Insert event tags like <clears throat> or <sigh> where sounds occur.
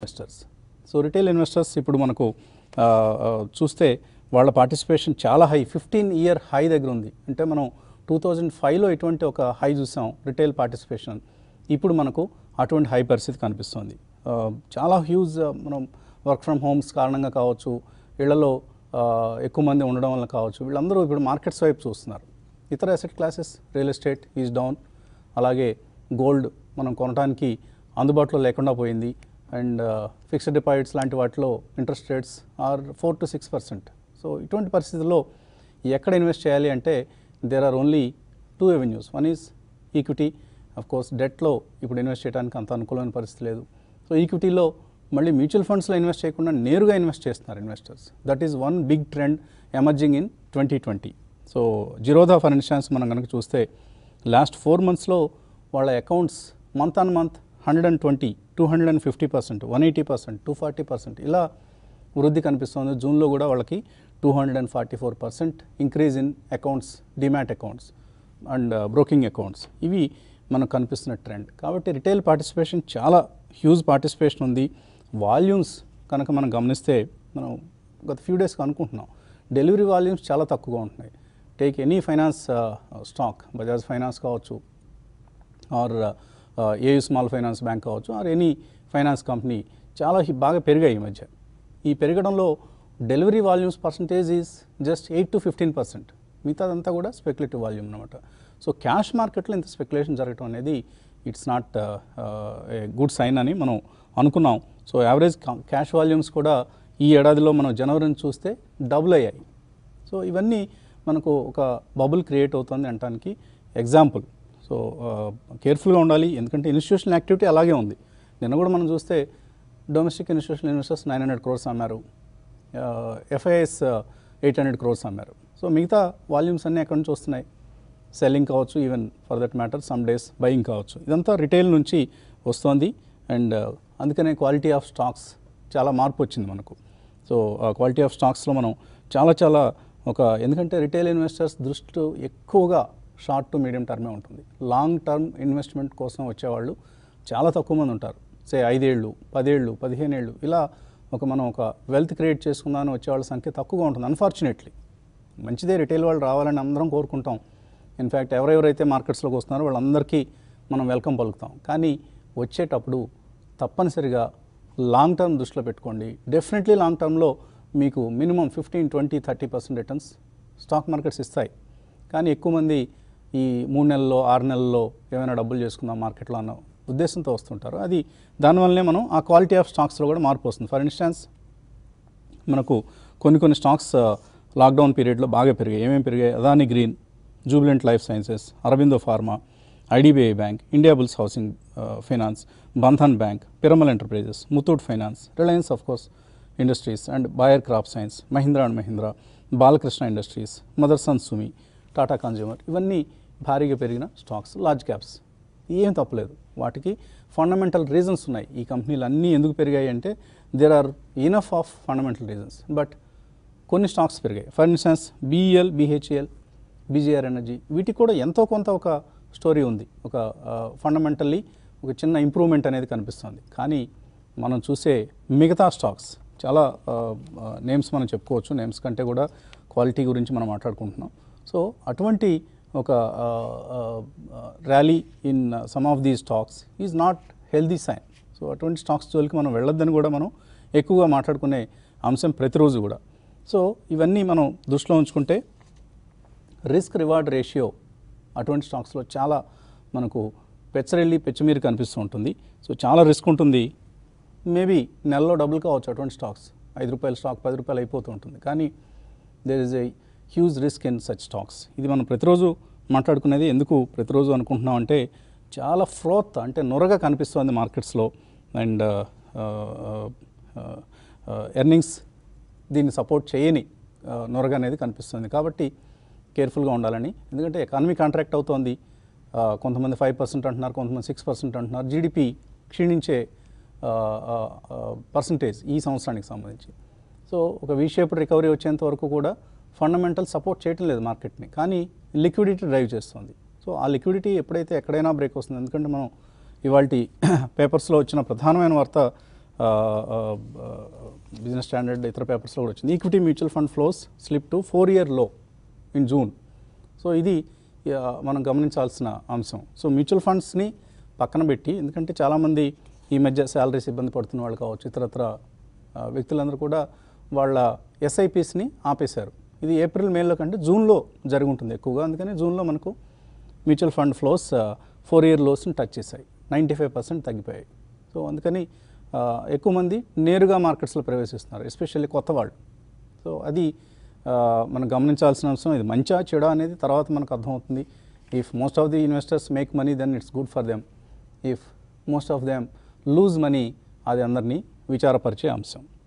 investors so retail investors ఇప్పుడు మనకు చూస్తే వాళ్ళ పార్టిసిపేషన్ చాలా హై ఫిఫ్టీన్ ఇయర్ హై దగ్గర ఉంది అంటే మనం టూ థౌజండ్ ఫైవ్లో ఎటువంటి ఒక హై చూసాం రిటైల్ పార్టిసిపేషన్ ఇప్పుడు మనకు అటువంటి హై పరిస్థితి కనిపిస్తుంది చాలా హ్యూజ్ మనం వర్క్ ఫ్రమ్ హోమ్స్ కారణంగా కావచ్చు ఇళ్లలో ఎక్కువ మంది ఉండడం వల్ల కావచ్చు వీళ్ళందరూ ఇప్పుడు మార్కెట్స్ వైపు చూస్తున్నారు ఇతర asset classes real estate is down అలాగే గోల్డ్ మనం కొనడానికి అందుబాటులో లేకుండా పోయింది అండ్ ఫిక్స్డ్ uh, డిపాజిట్స్ లాంటి వాటిలో interest rates are four to six percent so ఇటువంటి పరిస్థితుల్లో ఎక్కడ ఇన్వెస్ట్ చేయాలి అంటే there are only two avenues one is equity of course డెట్లో ఇప్పుడు ఇన్వెస్ట్ చేయడానికి అంత అనుకూలమైన పరిస్థితి లేదు సో ఈక్విటీలో మళ్ళీ మ్యూచువల్ ఫండ్స్లో ఇన్వెస్ట్ చేయకుండా నేరుగా ఇన్వెస్ట్ చేస్తున్నారు investors that is one big trend emerging in twenty twenty so Zerodha financials మనం కనుక చూస్తే లాస్ట్ ఫోర్ మంత్స్లో వాళ్ళ accounts month on month hundred and twenty two hundred and fifty percent one eighty percent two forty percent ఇలా వృద్ధి కనిపిస్తుంది జూన్లో కూడా వాళ్ళకి two hundred and forty four percent increase in accounts demat accounts and broking accounts ఇవి మనకు కనిపిస్తున్న trend కాబట్టి రిటైల్ పార్టిసిపేషన్ చాలా హ్యూజ్ పార్టిసిపేషన్ ఉంది వాల్యూమ్స్ కనుక మనం గమనిస్తే మనం గత ఫ్యూ డేస్ అనుకుంటున్నాం డెలివరీ వాల్యూమ్స్ చాలా తక్కువగా ఉంటున్నాయి take any finance stock Bajaj finance కావచ్చు or AU small finance bank కావచ్చు ఆర్ ఎనీ ఫైనాన్స్ కంపెనీ చాలా బాగా పెరిగాయి ఈ మధ్య ఈ పెరగడంలో delivery volumes percentage is just eight to fifteen percent మిగతాదంతా కూడా స్పెక్యులేటివ్ వాల్యూమ్ అనమాట సో క్యాష్ మార్కెట్లో ఇంత స్పెక్యులేషన్ జరగడం అనేది it's not a good sign అని మనం అనుకున్నాం సో యావరేజ్ క్యాష్ వాల్యూమ్స్ కూడా ఈ ఏడాదిలో మనం జనవరిని చూస్తే డబుల్ అయ్యాయి సో ఇవన్నీ మనకు ఒక బబుల్ క్రియేట్ అవుతుంది అంటానికి ఎగ్జాంపుల్ సో కేర్ఫుల్గా ఉండాలి ఎందుకంటే ఇన్స్టిట్యూషనల్ యాక్టివిటీ అలాగే ఉంది నిన్న కూడా మనం చూస్తే domestic institutional investors nine hundred crores అమ్మారు ఎఫ్ఐఎస్ ఎయిట్ హండ్రెడ్ క్రోర్స్ అమ్మారు సో మిగతా వాల్యూమ్స్ అన్నీ ఎక్కడి నుంచి వస్తున్నాయి సెల్లింగ్ కావచ్చు even for that matter some days buying కావచ్చు ఇదంతా రిటైల్ నుంచి వస్తుంది అండ్ అందుకనే క్వాలిటీ ఆఫ్ స్టాక్స్ చాలా మార్పు వచ్చింది మనకు సో ఆ క్వాలిటీ ఆఫ్ స్టాక్స్లో మనం చాలా చాలా ఒక ఎందుకంటే రిటైల్ ఇన్వెస్టర్స్ దృష్టి ఎక్కువగా షార్ట్ టు మీడియం టర్మే ఉంటుంది లాంగ్ టర్మ్ ఇన్వెస్ట్మెంట్ కోసం వచ్చేవాళ్ళు చాలా తక్కువ మంది ఉంటారు సే ఐదేళ్ళు పదేళ్ళు పదిహేను ఏళ్ళు ఇలా ఒక మనం ఒక వెల్త్ క్రియేట్ చేసుకుందామని వచ్చేవాళ్ళ సంఖ్య తక్కువగా ఉంటుంది అన్ఫార్చునేట్లీ మంచిదే రిటైల్ వాళ్ళు రావాలని అందరం కోరుకుంటాం ఇన్ఫ్యాక్ట్ ఎవరెవరైతే మార్కెట్స్లోకి వస్తున్నారో వాళ్ళందరికీ మనం వెల్కమ్ పలుకుతాం కానీ వచ్చేటప్పుడు తప్పనిసరిగా లాంగ్ టర్మ్ దృష్టిలో పెట్టుకోండి డెఫినెట్లీ లాంగ్ టర్మ్లో మీకు minimum fifteen twenty thirty percent returns stock markets ఇస్తాయి కానీ ఎక్కువ మంది ఈ మూడు నెలల్లో ఆరు నెలల్లో ఏమైనా డబ్బులు చేసుకుందాం మార్కెట్లో అన్న ఉద్దేశంతో వస్తుంటారు అది దానివల్లనే మనం ఆ క్వాలిటీ ఆఫ్ స్టాక్స్లో కూడా మార్పు వస్తుంది ఫర్ ఇన్స్టాన్స్ మనకు కొన్ని కొన్ని స్టాక్స్ లాక్డౌన్ పీరియడ్లో బాగా పెరిగాయి ఏమేమి పెరిగాయి Adani green Jubilant life sciences Aurobindo pharma IDBI bank India bulls housing finance Bandhan bank Piramal enterprises Muthoot finance Reliance of course industries and Bayer crop science Mahindra and Mahindra Balkrishna industries Motherson Sumi Tata consumer ఇవన్నీ భారీగా పెరిగిన స్టాక్స్ లార్జ్ క్యాప్స్ ఏం తప్పలేదు వాటికి ఫండమెంటల్ రీజన్స్ ఉన్నాయి ఈ కంపెనీలు అన్నీ ఎందుకు పెరిగాయి అంటే there are enough of fundamental reasons but కొన్ని స్టాక్స్ పెరిగాయి for instance BEL BHEL BJR energy వీటికి కూడా ఎంతో కొంత ఒక స్టోరీ ఉంది ఒక ఫండమెంటల్లీ ఒక చిన్న ఇంప్రూవ్మెంట్ అనేది కనిపిస్తుంది కానీ మనం చూసే మిగతా స్టాక్స్ చాలా నేమ్స్ మనం చెప్పుకోవచ్చు నేమ్స్ కంటే కూడా క్వాలిటీ గురించి మనం మాట్లాడుకుంటున్నాం సో అటువంటి ఒక rally in some of these stocks is not healthy sign so అటువంటి స్టాక్స్ జోలికి మనం వెళ్ళొద్దని కూడా మనం ఎక్కువగా మాట్లాడుకునే అంశం ప్రతిరోజు కూడా సో ఇవన్నీ మనం దృష్టిలో ఉంచుకుంటే రిస్క్ రివార్డ్ రేషియో అటువంటి స్టాక్స్లో చాలా మనకు పెచ్చరెళ్ళి పెచ్చమీరు కనిపిస్తూ ఉంటుంది సో చాలా రిస్క్ ఉంటుంది మేబీ నెలలో డబ్బులు కావచ్చు అటువంటి స్టాక్స్ ఐదు రూపాయల స్టాక్ పది రూపాయలు అయిపోతూ ఉంటుంది కానీ there is a huge risk in such stocks ఇది మనం ప్రతిరోజు మాట్లాడుకునేది ఎందుకు ప్రతిరోజు అనుకుంటున్నాం అంటే చాలా ఫ్రోత్ అంటే నొరగా కనిపిస్తుంది మార్కెట్స్లో అండ్ ఎర్నింగ్స్ దీన్ని సపోర్ట్ చేయని నొరగ అనేది కనిపిస్తుంది కాబట్టి కేర్ఫుల్గా ఉండాలని ఎందుకంటే ఎకానమీ కాంట్రాక్ట్ అవుతోంది కొంతమంది ఫైవ్ పర్సెంట్ అంటున్నారు కొంతమంది సిక్స్ పర్సెంట్ అంటున్నారు జీడిపి క్షీణించే పర్సంటేజ్ ఈ సంవత్సరానికి సంబంధించి సో ఒక వీ రికవరీ వచ్చేంత వరకు కూడా ఫండమెంటల్ సపోర్ట్ చేయటం లేదు మార్కెట్ని కానీ లిక్విడిటీ డ్రైవ్ చేస్తుంది సో ఆ లిక్విడిటీ ఎప్పుడైతే ఎక్కడైనా బ్రేక్ వస్తుంది ఎందుకంటే మనం ఇవాళ <clears throat> పేపర్స్లో వచ్చిన ప్రధానమైన వార్త బిజినెస్ స్టాండర్డ్ ఇతర పేపర్స్లో కూడా వచ్చింది equity mutual fund flows slip to four year low in June so ఇది మనం గమనించాల్సిన అంశం సో మ్యూచువల్ ఫండ్స్ని పక్కన పెట్టి ఎందుకంటే చాలామంది ఈ మధ్య శాలరీస్ ఇబ్బంది పడుతున్న వాళ్ళు కావచ్చు ఇతరత్ర వ్యక్తులందరూ కూడా వాళ్ళ ఎస్ఐపిస్ని ఆపేశారు ఇది ఏప్రిల్ మేలో కంటే జూన్లో ఉంటుంది ఎక్కువగా అందుకని జూన్లో మనకు mutual fund flows four year లోస్ని టచ్ చేశాయి నైంటీ ఫైవ్ పర్సెంట్ తగ్గిపోయాయి సో అందుకని ఎక్కువ మంది నేరుగా మార్కెట్స్లో ప్రవేశిస్తున్నారు ఎస్పెషల్లీ కొత్త వాళ్ళు సో అది మనం గమనించాల్సిన అంశం ఇది మంచా చెడ అనేది తర్వాత మనకు అర్థమవుతుంది if most of the investors make money then it's good for them if most of them lose money అది అందరినీ విచారపరిచే అంశం